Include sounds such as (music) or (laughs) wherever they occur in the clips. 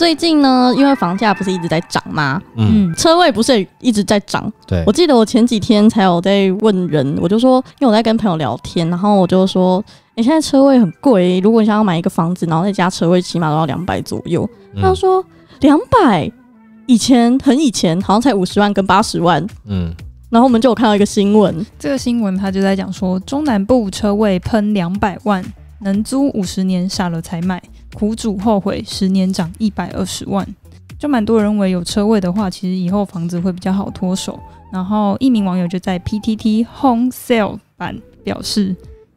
最近呢，因为房价不是一直在涨吗？嗯，车位不是一直在涨。对，我记得我前几天才有在问人，我就说，因为我在跟朋友聊天，然后我就说，你现在车位很贵，如果你想要买一个房子，然后再加车位，起码都要两百左右。他说两百，以前很以前好像才五十万跟八十万。嗯，然后我们就有看到一个新闻，这个新闻他就在讲说，中南部车位喷两百万，能租五十年，傻了才买。苦主后悔十年涨一百二十万，就蛮多人认为有车位的话，其实以后房子会比较好脱手。然后一名网友就在 PTT Home Sale 版表示，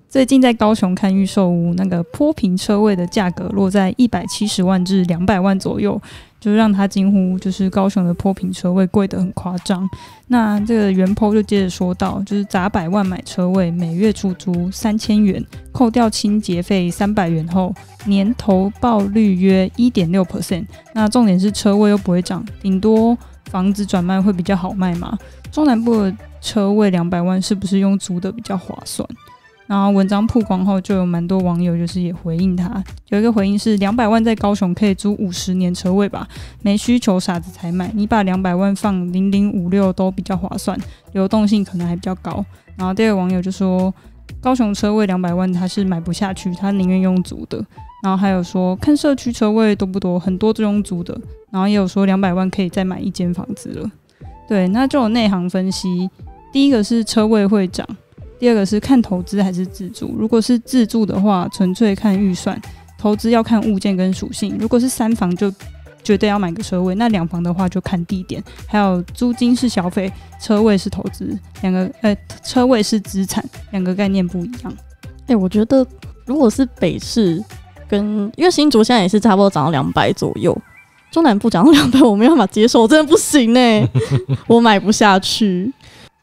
最近在高雄看预售屋，那个坡平车位的价格落在一百七十万至两百万左右。就让他惊呼，就是高雄的坡坪车位贵得很夸张。那这个 po 就接着说到，就是砸百万买车位，每月出租三千元，扣掉清洁费三百元后，年投报率约一点六 percent。那重点是车位又不会涨，顶多房子转卖会比较好卖嘛。中南部的车位两百万，是不是用租的比较划算？然后文章曝光后，就有蛮多网友就是也回应他，有一个回应是两百万在高雄可以租五十年车位吧，没需求傻子才买，你把两百万放零零五六都比较划算，流动性可能还比较高。然后第二个网友就说，高雄车位两百万他是买不下去，他宁愿用租的。然后还有说看社区车位多不多，很多都用租的。然后也有说两百万可以再买一间房子了。对，那这种内行分析，第一个是车位会涨。第二个是看投资还是自住，如果是自住的话，纯粹看预算；投资要看物件跟属性。如果是三房，就绝对要买个车位；那两房的话，就看地点，还有租金是消费，车位是投资，两个呃，车位是资产，两个概念不一样。哎，我觉得如果是北市跟因为新竹现在也是差不多涨到两百左右，中南部涨到两百，我没办法接受，真的不行呢，我买不下去。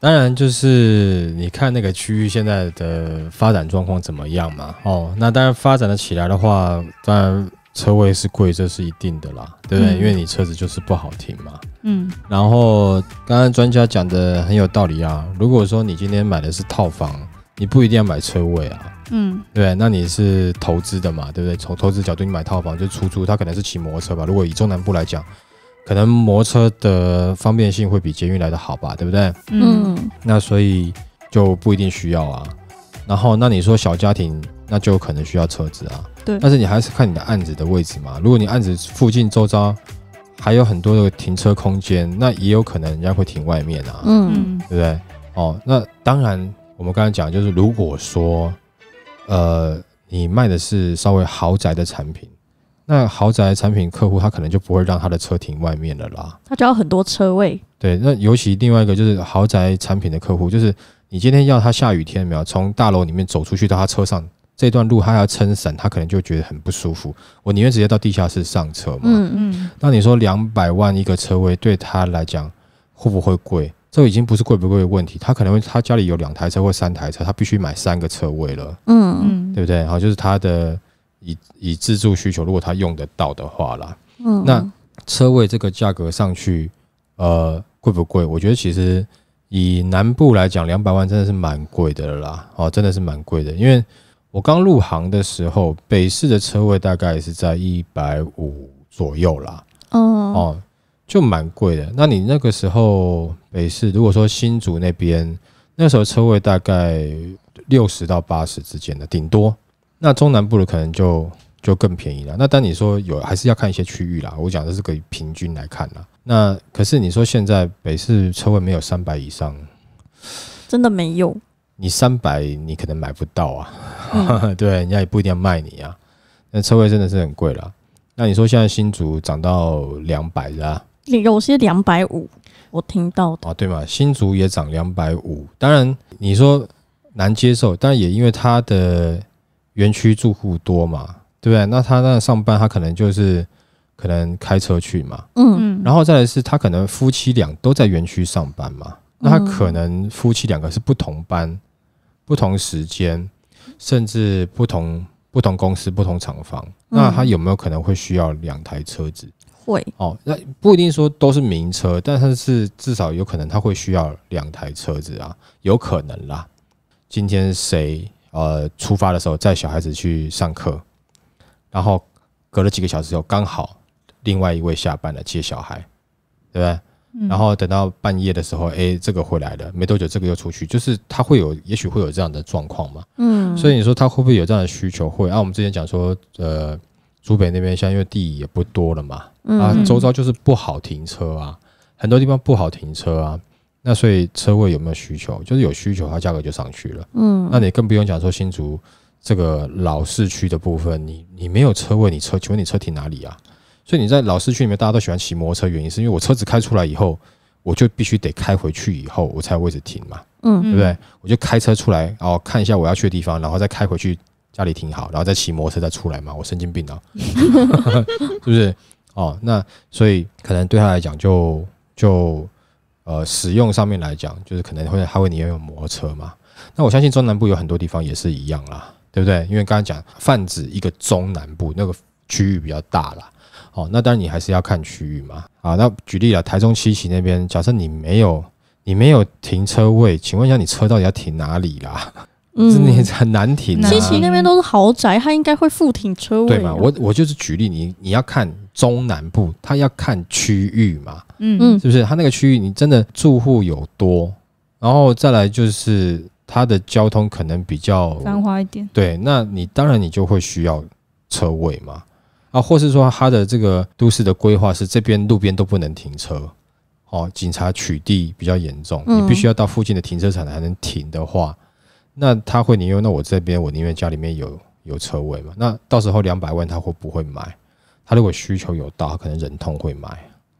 当然，就是你看那个区域现在的发展状况怎么样嘛？哦，那当然发展的起来的话，当然车位是贵，这是一定的啦，对不对？因为你车子就是不好停嘛。嗯。然后刚刚专家讲的很有道理啊。如果说你今天买的是套房，你不一定要买车位啊。嗯。对，那你是投资的嘛？对不对？从投资角度，你买套房就出租，他可能是骑摩托车吧？如果以中南部来讲。可能摩车的方便性会比捷运来的好吧，对不对？嗯，那所以就不一定需要啊。然后，那你说小家庭，那就可能需要车子啊。对，但是你还是看你的案子的位置嘛。如果你案子附近周遭还有很多的停车空间，那也有可能人家会停外面啊。嗯，对不对？哦，那当然，我们刚才讲就是，如果说，呃，你卖的是稍微豪宅的产品。那豪宅产品客户，他可能就不会让他的车停外面了啦。他就要很多车位。对，那尤其另外一个就是豪宅产品的客户，就是你今天要他下雨天没有？从大楼里面走出去到他车上这段路，他要撑伞，他可能就觉得很不舒服。我宁愿直接到地下室上车嘛。嗯嗯。那你说两百万一个车位对他来讲会不会贵？这已经不是贵不贵的问题，他可能会他家里有两台车或三台车，他必须买三个车位了。嗯嗯，对不对？然后就是他的。以以自住需求，如果他用得到的话啦，嗯，那车位这个价格上去，呃，贵不贵？我觉得其实以南部来讲，两百万真的是蛮贵的啦，哦，真的是蛮贵的。因为我刚入行的时候，北市的车位大概是在一百五左右啦，哦，就蛮贵的。那你那个时候北市，如果说新竹那边，那时候车位大概六十到八十之间的，顶多。那中南部的可能就就更便宜了。那但你说有，还是要看一些区域啦。我讲的是可以平均来看啦。那可是你说现在北市车位没有三百以上，真的没有？你三百你可能买不到啊。(laughs) 对，人家也不一定要卖你啊。那车位真的是很贵了。那你说现在新竹涨到两百，是吧？有些两百五，我听到的啊，对嘛？新竹也涨两百五，当然你说难接受，但也因为它的。园区住户多嘛，对不对？那他那上班，他可能就是可能开车去嘛，嗯，然后再来是他可能夫妻俩都在园区上班嘛，那他可能夫妻两个是不同班、不同时间，甚至不同不同公司、不同厂房，那他有没有可能会需要两台车子？会哦，那不一定说都是名车，但是至少有可能他会需要两台车子啊，有可能啦。今天谁？呃，出发的时候带小孩子去上课，然后隔了几个小时之后，刚好另外一位下班了接小孩，对不对？然后等到半夜的时候，哎，这个回来了，没多久这个又出去，就是他会有，也许会有这样的状况嘛。嗯，所以你说他会不会有这样的需求？会啊，我们之前讲说，呃，珠北那边，像因为地也不多了嘛，啊，周遭就是不好停车啊，很多地方不好停车啊。那所以车位有没有需求？就是有需求，它价格就上去了。嗯，那你更不用讲说新竹这个老市区的部分，你你没有车位，你车请问你车停哪里啊？所以你在老市区里面，大家都喜欢骑摩托车，原因是因为我车子开出来以后，我就必须得开回去以后，我才有位置停嘛。嗯，对不对？我就开车出来哦，看一下我要去的地方，然后再开回去家里停好，然后再骑摩托车再出来嘛。我神经病啊，(laughs) (laughs) 是不是？哦，那所以可能对他来讲，就就。呃，使用上面来讲，就是可能会他会你要用摩车嘛。那我相信中南部有很多地方也是一样啦，对不对？因为刚刚讲泛指一个中南部那个区域比较大啦。哦，那当然你还是要看区域嘛。啊，那举例了，台中七期那边，假设你没有你没有停车位，请问一下你车到底要停哪里啦？真的很难停。西崎那边都是豪宅，它应该会附停车位对吧？我我就是举例，你你要看中南部，它要看区域嘛，嗯嗯，是不是？它那个区域你真的住户有多，然后再来就是它的交通可能比较繁华一点，对，那你当然你就会需要车位嘛，啊，或是说它的这个都市的规划是这边路边都不能停车，哦，警察取缔比较严重，你必须要到附近的停车场才能停的话。那他会宁愿，那我这边我宁愿家里面有有车位嘛？那到时候两百万他会不会买？他如果需求有到，他可能忍痛会买，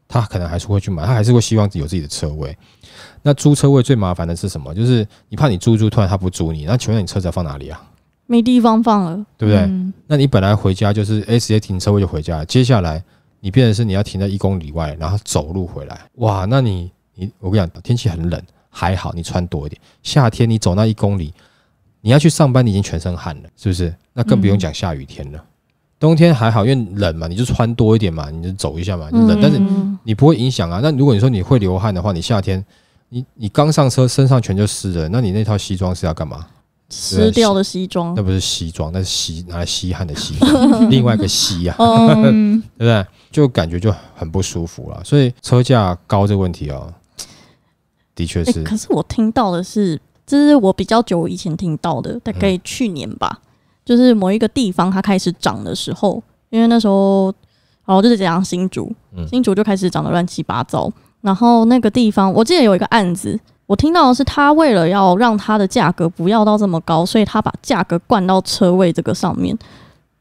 他可能还是会去买，他还是会希望有自己的车位。那租车位最麻烦的是什么？就是你怕你租租，突然他不租你，那请问你车子要放哪里啊？没地方放了，对不对？那你本来回家就是 A 十 A 停车位就回家，接下来你变成是你要停在一公里外，然后走路回来。哇，那你你我跟你讲，天气很冷。还好，你穿多一点。夏天你走那一公里，你要去上班，你已经全身汗了，是不是？那更不用讲下雨天了。冬天还好，因为冷嘛，你就穿多一点嘛，你就走一下嘛，就冷。但是你不会影响啊。那如果你说你会流汗的话，你夏天你你刚上车身上全就湿了，那你那套西装是要干嘛？湿掉的西装？那不是西装，那是吸拿来吸汗的西装，(laughs) 另外一个吸呀，(laughs) 对不对？就感觉就很不舒服了。所以车价高这个问题哦。的确是，可是我听到的是，这是我比较久以前听到的，大概去年吧。就是某一个地方它开始涨的时候，因为那时候，然后就是讲新竹，新竹就开始涨得乱七八糟。然后那个地方，我记得有一个案子，我听到的是他为了要让它的价格不要到这么高，所以他把价格灌到车位这个上面。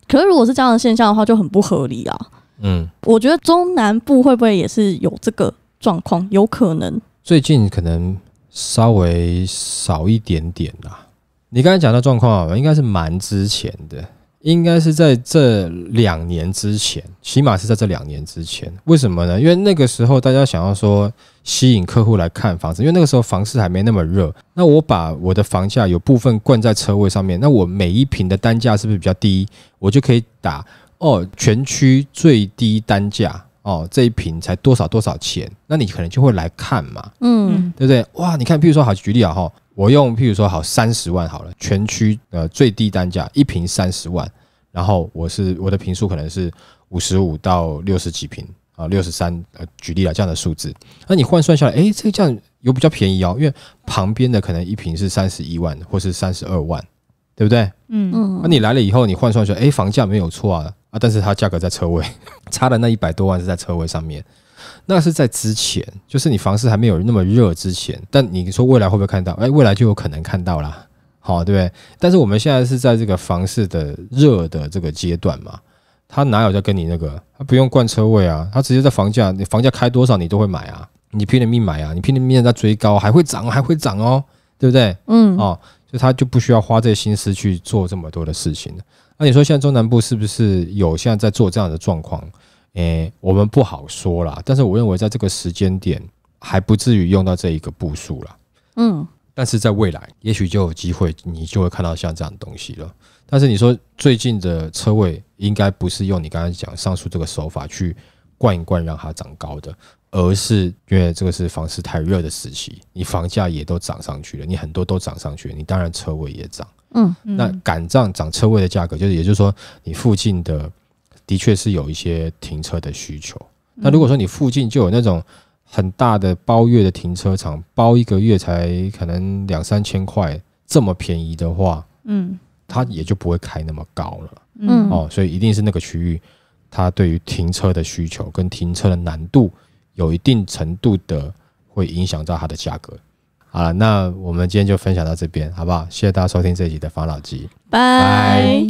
可是如果是这样的现象的话，就很不合理啊。嗯，我觉得中南部会不会也是有这个状况？有可能。最近可能稍微少一点点啦。你刚才讲的状况，应该是蛮之前的，应该是在这两年之前，起码是在这两年之前。为什么呢？因为那个时候大家想要说吸引客户来看房子，因为那个时候房市还没那么热。那我把我的房价有部分灌在车位上面，那我每一平的单价是不是比较低？我就可以打哦，全区最低单价。哦，这一瓶才多少多少钱？那你可能就会来看嘛，嗯，对不对？哇，你看，譬如说，好举例啊哈，我用譬如说好三十万好了，全区呃最低单价一瓶三十万，然后我是我的瓶数可能是五十五到六十几瓶啊，六十三呃，举例啊这样的数字，那你换算下来，哎，这个价有比较便宜哦，因为旁边的可能一瓶是三十一万或是三十二万，对不对？嗯嗯，那你来了以后，你换算说，哎，房价没有错啊。啊，但是它价格在车位 (laughs) 差的那一百多万是在车位上面，那是在之前，就是你房市还没有那么热之前。但你说未来会不会看到？哎，未来就有可能看到了，好，对不对？但是我们现在是在这个房市的热的这个阶段嘛，他哪有在跟你那个？他不用灌车位啊，他直接在房价，你房价开多少你都会买啊，你拼了命买啊，你拼了命在追高，还会涨，还会涨哦，对不对？嗯，哦，所以他就不需要花这些心思去做这么多的事情那你说现在中南部是不是有现在在做这样的状况？诶，我们不好说了。但是我认为在这个时间点还不至于用到这一个步数了。嗯，但是在未来也许就有机会，你就会看到像这样的东西了。但是你说最近的车位应该不是用你刚才讲上述这个手法去灌一灌让它长高的，而是因为这个是房市太热的时期，你房价也都涨上去了，你很多都涨上去了，你当然车位也涨。嗯，那赶上涨车位的价格，就是也就是说，你附近的的确是有一些停车的需求。那如果说你附近就有那种很大的包月的停车场，包一个月才可能两三千块，这么便宜的话，嗯，它也就不会开那么高了。嗯，哦，所以一定是那个区域，它对于停车的需求跟停车的难度有一定程度的会影响到它的价格。好了，那我们今天就分享到这边，好不好？谢谢大家收听这一集的防老机，拜。